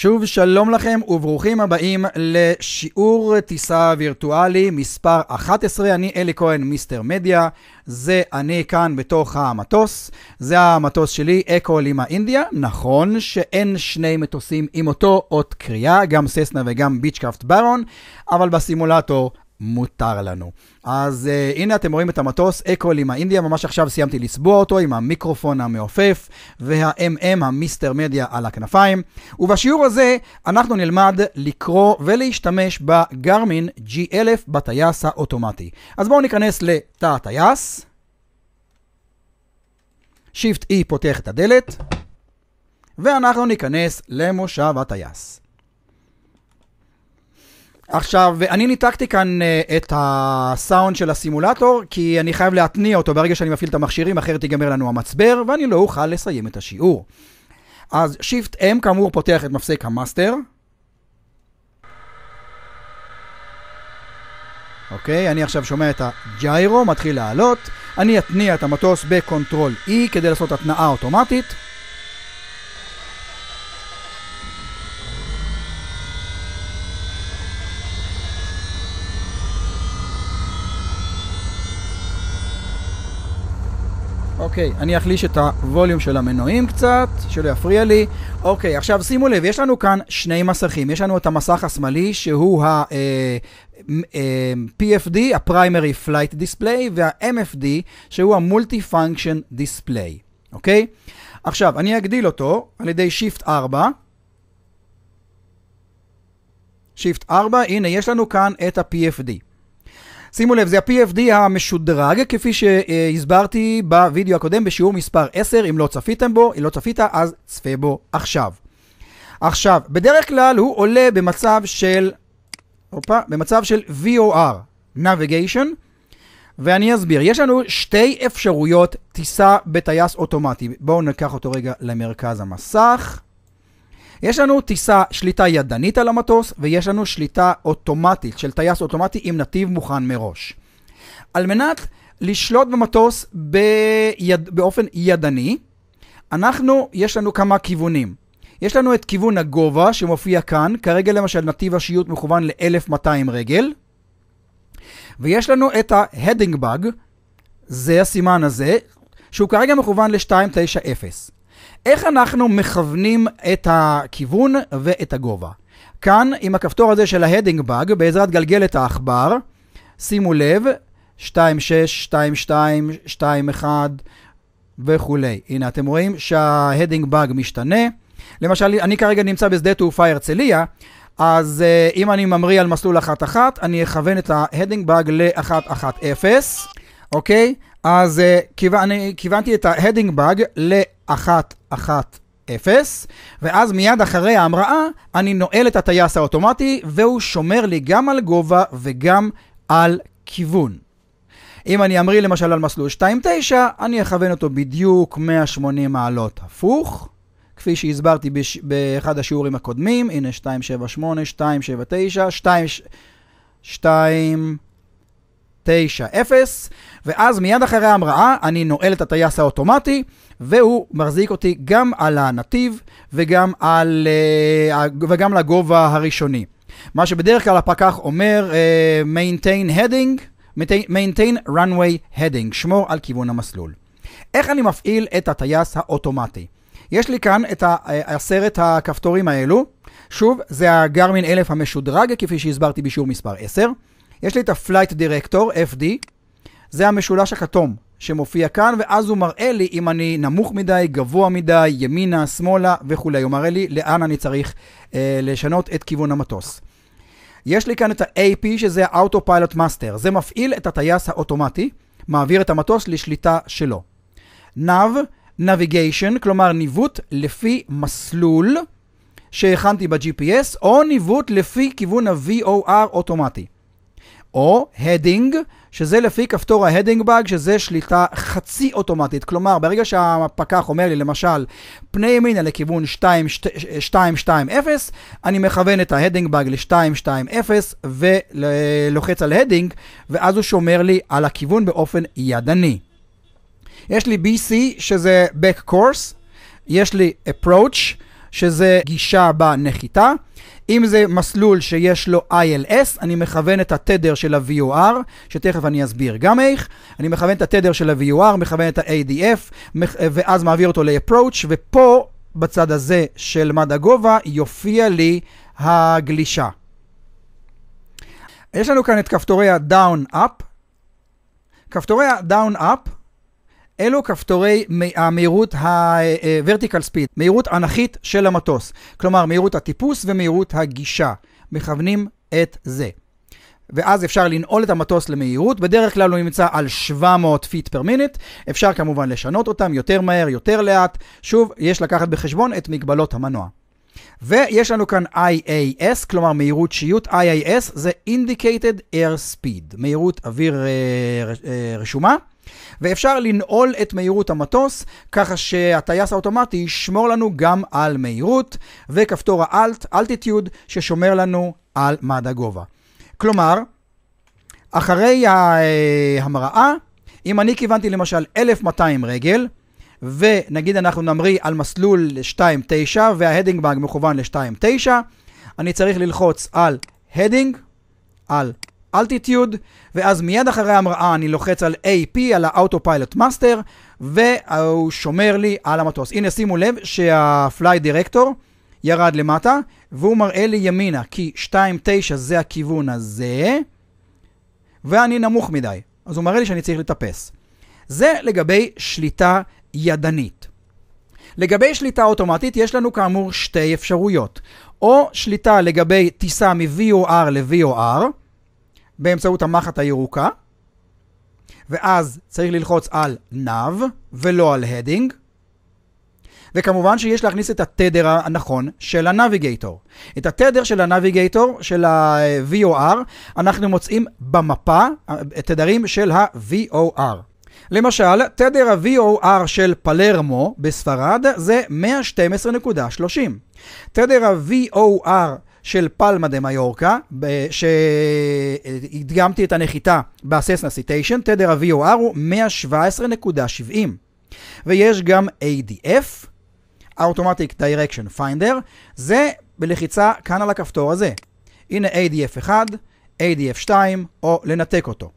שוב שלום לכם וברוכים הבאים לשיעור טיסה וירטואלי מספר 11. אני אלי כהן, מיסטר מדיה. זה אני כאן בתוך המטוס. זה המטוס שלי, אקו לימה אינדיה. נכון שאין שני מטוסים עם אותו אות קריאה, גם ססנה וגם ביצ'קאפט ברון, אבל בסימולטור מותר לנו. אז uh, הנה אתם רואים את המטוס, אקול עם האינדיה, ממש עכשיו סיימתי לסבוע אותו עם המיקרופון המעופף וה-MM, המיסטר מדיה, על הכנפיים. ובשיעור הזה אנחנו נלמד לקרוא ולהשתמש בגרמין G1000 בטייס האוטומטי. אז בואו ניכנס לתא הטייס. שיפט E פותח את הדלת, ואנחנו ניכנס למושב הטייס. עכשיו, אני ניתקתי כאן uh, את הסאונד של הסימולטור, כי אני חייב להתניע אותו ברגע שאני מפעיל את המכשירים, אחרת ייגמר לנו המצבר, ואני לא אוכל לסיים את השיעור. אז שיפט M כאמור פותח את מפסק המאסטר. אוקיי, אני עכשיו שומע את הג'יירו, מתחיל לעלות. אני אתניע את המטוס בקונטרול E כדי לעשות התנעה אוטומטית. אוקיי, אני אחליש את הווליום של המנועים קצת, שלא יפריע לי. אוקיי, עכשיו שימו לב, יש לנו כאן שני מסכים. יש לנו את המסך השמאלי, שהוא ה... PFD, uh, uh, ה-Primary Flight Display, וה-MFD, שהוא ה multifunction Display, אוקיי? עכשיו, אני אגדיל אותו על ידי Shift 4. Shift 4, הנה, יש לנו כאן את ה-PFD. שימו לב, זה ה-PFD המשודרג, כפי שהסברתי בווידאו הקודם בשיעור מספר 10, אם לא צפיתם בו, אם לא צפית, אז צפה בו עכשיו. עכשיו, בדרך כלל הוא עולה במצב של, אופה, במצב של VOR, Navigation, ואני אסביר. יש לנו שתי אפשרויות טיסה בטייס אוטומטי. בואו ניקח אותו רגע למרכז המסך. יש לנו טיסה, שליטה ידנית על המטוס, ויש לנו שליטה אוטומטית של טייס אוטומטי עם נתיב מוכן מראש. על מנת לשלוט במטוס ביד, באופן ידני, אנחנו, יש לנו כמה כיוונים. יש לנו את כיוון הגובה שמופיע כאן, כרגע למשל נתיב השיוט מכוון ל-1200 רגל, ויש לנו את ה-heading bug, זה הסימן הזה, שהוא כרגע מכוון ל-290. איך אנחנו מכוונים את הכיוון ואת הגובה? כאן, עם הכפתור הזה של ההדינג באג, בעזרת גלגלת העכבר, שימו לב, 2, 2, 6, 2, 2, 1 וכולי. הנה, אתם רואים שההדינג באג משתנה. למשל, אני כרגע נמצא בשדה תעופה הרצליה, אז uh, אם אני ממריא על מסלול 1-1, אני אכוון את ההדינג באג ל-1-1-0, אוקיי? אז uh, כיו... אני כיוונתי את ההדינג באג ל... 1 1 0 1-1-0, ואז מיד אחרי ההמראה אני נועל את הטייס האוטומטי והוא שומר לי גם על גובה וגם על כיוון. אם אני אמריא למשל על מסלול 2-9, אני אכוון אותו בדיוק 180 מעלות הפוך, כפי שהסברתי בש... באחד השיעורים הקודמים, הנה 278, 279, 2... 2... ואז מיד אחרי ההמראה אני נועל את הטייס האוטומטי, והוא מחזיק אותי גם על הנתיב וגם, על, אה, וגם לגובה הראשוני. מה שבדרך כלל הפקח אומר, uh, maintain heading, maintain runway heading, שמור על כיוון המסלול. איך אני מפעיל את הטייס האוטומטי? יש לי כאן את אה, עשרת הכפתורים האלו. שוב, זה הגרמין 1000 המשודרג, כפי שהסברתי בשיעור מספר 10. יש לי את ה-Flight Director, FD, זה המשולש הכתום שמופיע כאן, ואז הוא מראה לי אם אני נמוך מדי, גבוה מדי, ימינה, שמאלה וכולי. הוא מראה לי לאן אני צריך אה, לשנות את כיוון המטוס. יש לי כאן את ה-AP, שזה ה-Autopilot Master. זה מפעיל את הטייס האוטומטי, מעביר את המטוס לשליטה שלו. נב, Navigation, כלומר ניווט לפי מסלול שהכנתי ב-GPS, או ניווט לפי כיוון ה-VOR אוטומטי. או הדינג, שזה לפי כפתור ההדינג באג, שזה שליטה חצי אוטומטית. כלומר, ברגע שהפקח אומר לי, למשל, פני ימינה לכיוון 2-2-0, אני מכוון את ההדינג באג ל 2 2 0 ולוחץ על הדינג, ואז הוא שומר לי על הכיוון באופן ידני. יש לי BC, שזה Back Course, יש לי Approach, שזה גישה בנחיתה. אם זה מסלול שיש לו ILS, אני מכוון את התדר של ה-VOR, שתכף אני אסביר גם איך. אני מכוון את התדר של ה-VOR, מכוון את ה-ADF, ואז מעביר אותו ל-approach, ופה, בצד הזה של מד הגובה, יופיע לי הגלישה. יש לנו כאן את כפתורי ה-Down-Up. כפתורי ה-Down-Up אלו כפתורי המהירות ה-vertical אה, speed, מהירות אנכית של המטוס. כלומר, מהירות הטיפוס ומהירות הגישה. מכוונים את זה. ואז אפשר לנעול את המטוס למהירות, בדרך כלל הוא נמצא על 700 פיט פר מינט, אפשר כמובן לשנות אותם יותר מהר, יותר לאט, שוב, יש לקחת בחשבון את מגבלות המנוע. ויש לנו כאן IAS, כלומר מהירות שיות, IAS זה Indicated Air Speed, מהירות אוויר אה, אה, רשומה. ואפשר לנעול את מהירות המטוס, ככה שהטייס האוטומטי ישמור לנו גם על מהירות, וכפתור האלט, אלטיטיוד, ששומר לנו על מד הגובה. כלומר, אחרי ההמראה, אה, אם אני כיוונתי למשל 1,200 רגל, ונגיד אנחנו נמריא על מסלול 2.9 וההדינג באג מכוון ל-2.9, אני צריך ללחוץ על הדינג, על Altitude, ואז מיד אחרי ההמראה אני לוחץ על AP, על ה-Autopilot Master, והוא שומר לי על המטוס. הנה, שימו לב שה-Fly Director ירד למטה, והוא מראה לי ימינה, כי 2.9 זה הכיוון הזה, ואני נמוך מדי, אז הוא מראה לי שאני צריך לטפס. זה לגבי שליטה ידנית. לגבי שליטה אוטומטית, יש לנו כאמור שתי אפשרויות. או שליטה לגבי טיסה מ-VOR ל-VOR, באמצעות המחט הירוקה, ואז צריך ללחוץ על נב ולא על הדינג. וכמובן שיש להכניס את התדר הנכון של הנביגייטור. את התדר של הנביגייטור, של ה-VOR, אנחנו מוצאים במפה, אה, תדרים של ה-VOR. למשל, תדר ה-VOR של פלרמו בספרד זה 112.30. תדר ה-VOR של פלמה דה מיורקה, שהדגמתי את הנחיתה באססנה סיטיישן, תדר ה-VOR הוא 117.70. ויש גם ADF, Automatic Direction Finder, זה בלחיצה כאן על הכפתור הזה. הנה ADF 1, ADF 2, או לנתק אותו.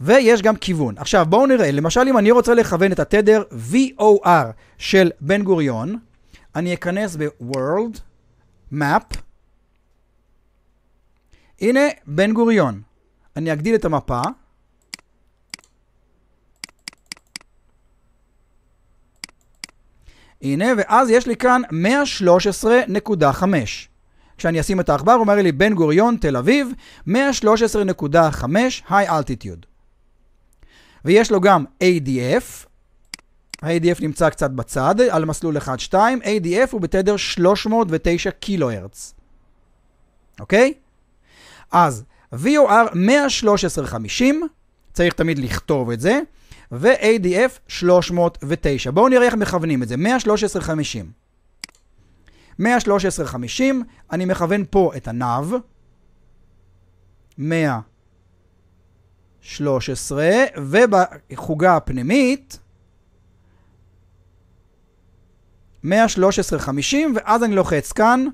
ויש גם כיוון. עכשיו בואו נראה, למשל אם אני רוצה לכוון את התדר VOR של בן גוריון, אני אכנס ב-World Map, הנה, בן גוריון. אני אגדיל את המפה. הנה, ואז יש לי כאן 113.5. כשאני אשים את העכבר, אומר לי בן גוריון, תל אביב, 113.5, high altitude. ויש לו גם ADF, ה-ADF נמצא קצת בצד, על מסלול 1-2, ADF הוא בתדר 309 קילו הרץ, אוקיי? Okay? אז VOR 11350, צריך תמיד לכתוב את זה, ו-ADF 309. בואו נראה איך מכוונים את זה, 11350. 11350, אני מכוון פה את הנב, 113, ובחוגה הפנימית, 11350, ואז אני לוחץ כאן,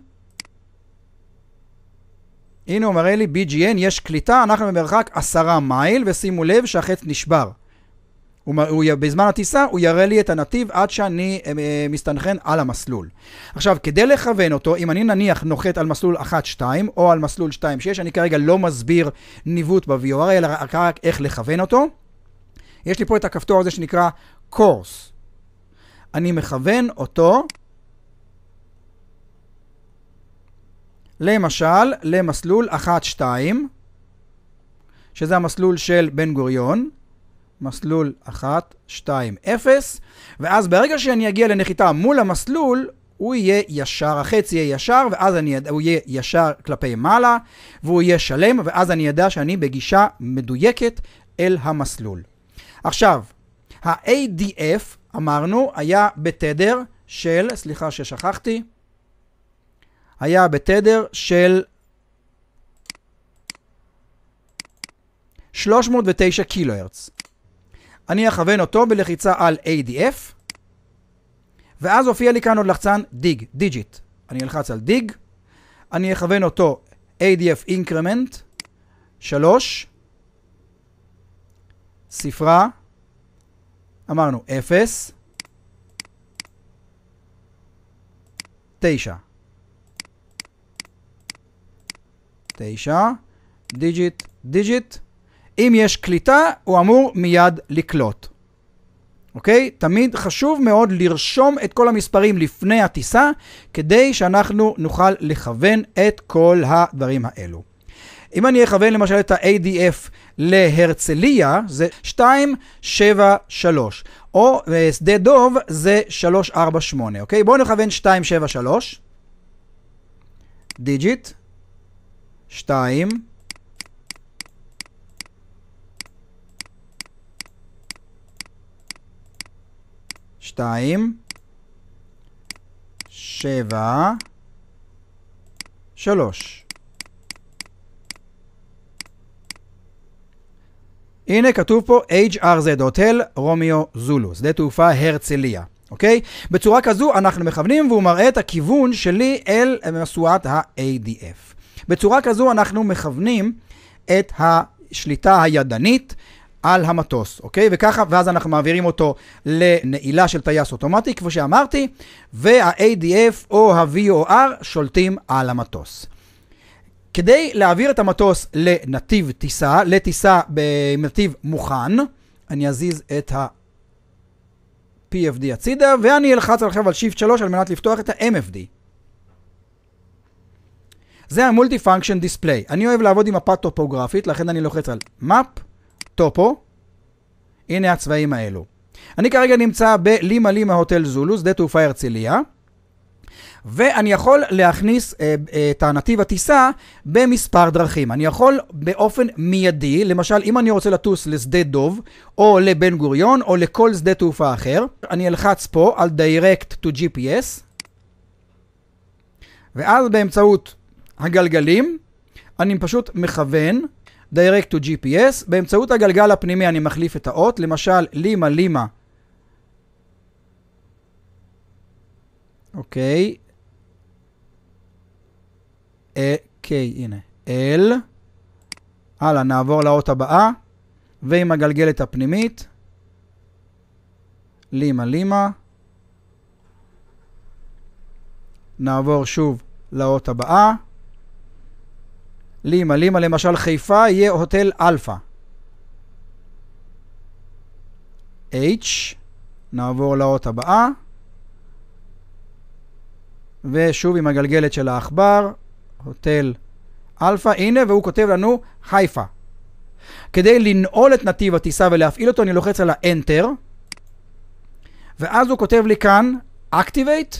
הנה הוא מראה לי, BGN, יש קליטה, אנחנו במרחק עשרה מייל, ושימו לב שהחץ נשבר. הוא, הוא, בזמן הטיסה הוא יראה לי את הנתיב עד שאני אה, אה מסתנכן על המסלול. עכשיו, כדי לכוון אותו, אם אני נניח נוחת על מסלול 1-2 או על מסלול 2-6, אני כרגע לא מסביר ניווט ב-VOR, אלא רק איך לכוון אותו. יש לי פה את הכפתור הזה שנקרא קורס. אני מכוון אותו למשל, למסלול 1-2, שזה המסלול של בן גוריון, מסלול 1, 2, 0, ואז ברגע שאני אגיע לנחיתה מול המסלול, הוא יהיה ישר, החץ יהיה ישר, ואז אני, הוא יהיה ישר כלפי מעלה, והוא יהיה שלם, ואז אני אדע שאני בגישה מדויקת אל המסלול. עכשיו, ה-ADF, אמרנו, היה בתדר של, סליחה ששכחתי, היה בתדר של 309 קילו הרץ. אני אכוון אותו בלחיצה על ADF, ואז הופיע לי כאן עוד לחצן דיג, דיג'יט. אני אלחץ על דיג, אני אכוון אותו ADF increment, 3, ספרה, אמרנו 0, 9. 9, דיג'יט, דיג'יט. אם יש קליטה, הוא אמור מיד לקלוט. אוקיי? תמיד חשוב מאוד לרשום את כל המספרים לפני הטיסה, כדי שאנחנו נוכל לכוון את כל הדברים האלו. אם אני אכוון למשל את ה-ADF להרצליה, זה 273, או אה, שדה דוב זה 348, אוקיי? בואו נכוון 273, דיג'יט, 2, שתיים, שבע, שלוש. הנה כתוב פה HRZ, הוטל רומיו זולו, שדה תעופה הרצליה, אוקיי? בצורה כזו אנחנו מכוונים והוא מראה את הכיוון שלי אל משואת ה-ADF. בצורה כזו אנחנו מכוונים את השליטה הידנית על המטוס, אוקיי? וככה, ואז אנחנו מעבירים אותו לנעילה של טייס אוטומטי, כמו שאמרתי, וה-ADF או ה-VOR שולטים על המטוס. כדי להעביר את המטוס לנתיב טיסה, לטיסה בנתיב מוכן, אני אזיז את ה-PFD הצידה, ואני אלחץ עכשיו על שיפט 3 על מנת לפתוח את ה-MFD. זה המולטי פונקשן דיספליי. אני אוהב לעבוד עם מפה טופוגרפית, לכן אני לוחץ על מפ, טופו, הנה הצבעים האלו. אני כרגע נמצא בלימה לימה הוטל זולו, שדה תעופה הרצליה. ואני יכול להכניס אה, אה, את הנתיב הטיסה במספר דרכים. אני יכול באופן מיידי, למשל אם אני רוצה לטוס לשדה דוב, או לבן גוריון, או לכל שדה תעופה אחר, אני אלחץ פה על direct to GPS, ואז באמצעות הגלגלים, אני פשוט מכוון direct to GPS, באמצעות הגלגל הפנימי אני מחליף את האות, למשל לימה לימה. אוקיי. אה, קיי, הנה. אל. הלאה, נעבור לאות הבאה, ועם הגלגלת הפנימית. לימה לימה. נעבור שוב לאות הבאה. לימה. לימה למשל חיפה יהיה הוטל אלפא. H, נעבור לאות הבאה. ושוב עם הגלגלת של העכבר, הוטל אלפא, הנה, והוא כותב לנו חיפה. כדי לנעול את נתיב הטיסה ולהפעיל אותו, אני לוחץ על ה-Enter, ואז הוא כותב לי כאן Activate,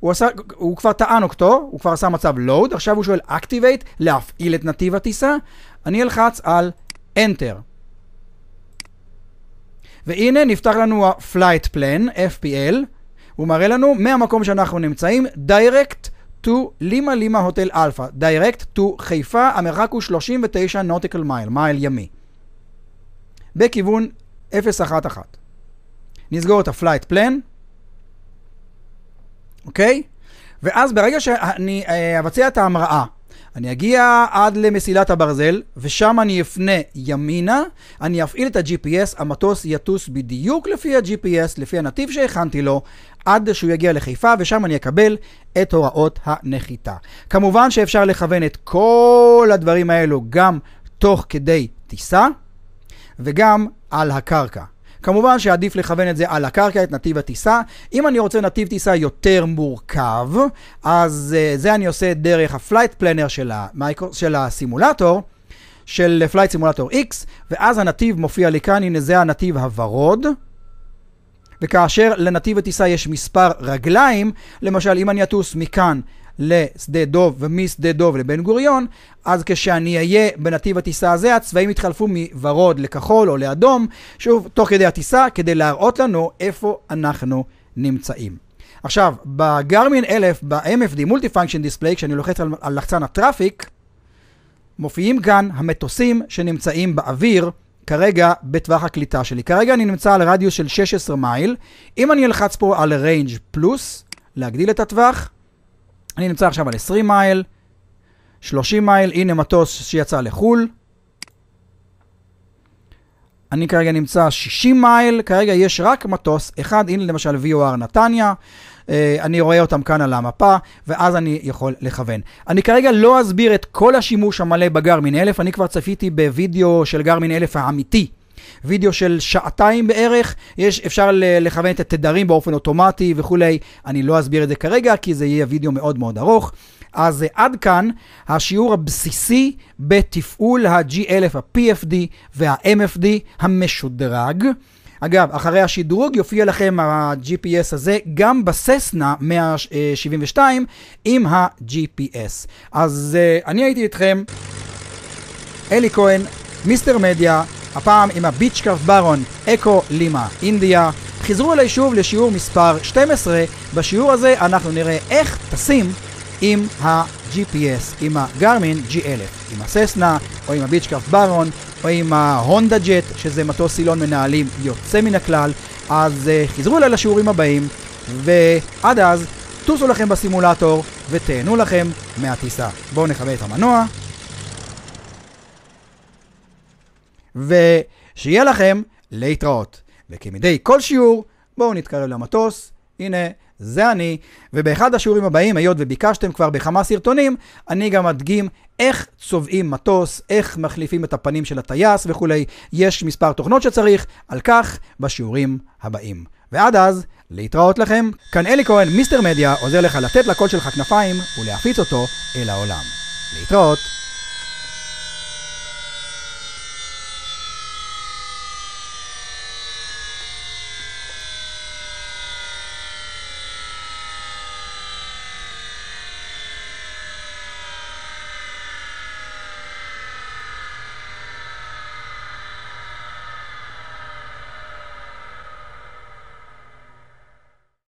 הוא, עשה, הוא כבר טען אותו, הוא כבר עשה מצב לואוד, עכשיו הוא שואל Activate, להפעיל את נתיב הטיסה, אני אלחץ על Enter. והנה נפתח לנו ה-Flight Plan, FPL, הוא מראה לנו מהמקום שאנחנו נמצאים, direct to לימה לימה הוטל אלפא, direct to חיפה, המרחק הוא 39 נוטיקל מייל, מייל ימי, בכיוון 011. נסגור את ה-Flight Plan. אוקיי? ואז ברגע שאני אה, אבצע את ההמראה, אני אגיע עד למסילת הברזל, ושם אני אפנה ימינה, אני אפעיל את ה-GPS, המטוס יטוס בדיוק לפי ה-GPS, לפי הנתיב שהכנתי לו, עד שהוא יגיע לחיפה, ושם אני אקבל את הוראות הנחיתה. כמובן שאפשר לכוון את כל הדברים האלו גם תוך כדי טיסה, וגם על הקרקע. כמובן שעדיף לכוון את זה על הקרקע, את נתיב הטיסה. אם אני רוצה נתיב טיסה יותר מורכב, אז uh, זה אני עושה דרך הפלייט פלנר של, המייקר... של הסימולטור. של פלייט סימולטור X, ואז הנתיב מופיע לי כאן, הנה זה הנתיב הוורוד, וכאשר לנתיב הטיסה יש מספר רגליים, למשל אם אני אטוס מכאן לשדה דוב ומשדה דוב לבן גוריון, אז כשאני אהיה בנתיב הטיסה הזה, הצבעים יתחלפו מוורוד לכחול או לאדום, שוב, תוך כדי הטיסה, כדי להראות לנו איפה אנחנו נמצאים. עכשיו, בגרמין 1000, ב-MFD, מולטי-פונקשן דיספליי, כשאני לוחץ על, על לחצן הטראפיק, מופיעים כאן המטוסים שנמצאים באוויר כרגע בטווח הקליטה שלי. כרגע אני נמצא על רדיוס של 16 מייל. אם אני אלחץ פה על ריינג' פלוס, להגדיל את הטווח, אני נמצא עכשיו על 20 מייל, 30 מייל, הנה מטוס שיצא לחו"ל. אני כרגע נמצא 60 מייל, כרגע יש רק מטוס אחד, הנה למשל VOR נתניה, אה, אני רואה אותם כאן על המפה, ואז אני יכול לכוון. אני כרגע לא אסביר את כל השימוש המלא בגרמין 1000, אני כבר צפיתי בווידאו של גרמין 1000 האמיתי. וידאו של שעתיים בערך, יש, אפשר לכוון את התדרים באופן אוטומטי וכולי. אני לא אסביר את זה כרגע, כי זה יהיה וידאו מאוד מאוד ארוך. אז אה, עד כאן השיעור הבסיסי בתפעול ה-G1000, ה-PFD וה-MFD המשודרג. אגב, אחרי השדרוג יופיע לכם ה-GPS הזה גם בססנה 172 אה, עם ה-GPS. אז אה, אני הייתי איתכם, אלי כהן, מיסטר מדיה. הפעם עם הביצ'קארט ברון, אקו לימה, אינדיה. חזרו אליי שוב לשיעור מספר 12, בשיעור הזה אנחנו נראה איך טסים עם ה-GPS, עם הגרמין G1000, עם הססנה או עם הביצ'קארט ברון או עם ההונדה ג'ט, שזה מטוס סילון מנהלים יוצא מן הכלל. אז uh, חזרו אליי לשיעורים הבאים, ועד אז טוסו לכם בסימולטור ותהנו לכם מהטיסה. בואו נכבה את המנוע. ושיהיה לכם להתראות. וכמדי כל שיעור, בואו נתקרב למטוס. הנה, זה אני. ובאחד השיעורים הבאים, היות וביקשתם כבר בכמה סרטונים, אני גם אדגים איך צובעים מטוס, איך מחליפים את הפנים של הטייס וכולי. יש מספר תוכנות שצריך, על כך בשיעורים הבאים. ועד אז, להתראות לכם. כאן אלי כהן, מיסטר מדיה, עוזר לך לתת לקול שלך כנפיים ולהפיץ אותו אל העולם. להתראות.